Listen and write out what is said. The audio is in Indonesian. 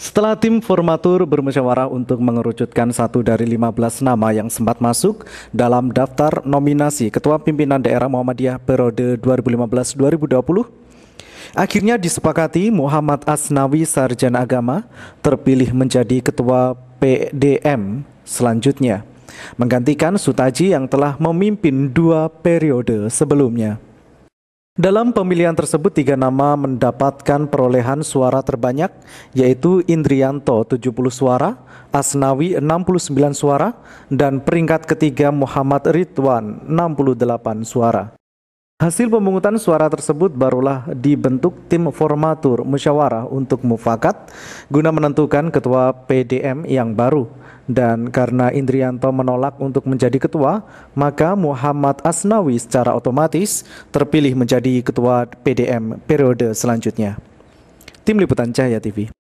Setelah tim formatur bermusyawarah untuk mengerucutkan satu dari 15 nama yang sempat masuk dalam daftar nominasi Ketua Pimpinan Daerah Muhammadiyah periode 2015-2020, Akhirnya disepakati Muhammad Asnawi Sarjana Agama terpilih menjadi Ketua PDM selanjutnya, menggantikan Sutaji yang telah memimpin dua periode sebelumnya. Dalam pemilihan tersebut tiga nama mendapatkan perolehan suara terbanyak yaitu Indrianto 70 suara, Asnawi 69 suara, dan peringkat ketiga Muhammad Ridwan 68 suara. Hasil pemungutan suara tersebut barulah dibentuk tim formatur musyawarah untuk mufakat guna menentukan ketua PDM yang baru. Dan karena Indrianto menolak untuk menjadi ketua, maka Muhammad Asnawi secara otomatis terpilih menjadi ketua PDM periode selanjutnya. Tim Liputan Cahaya TV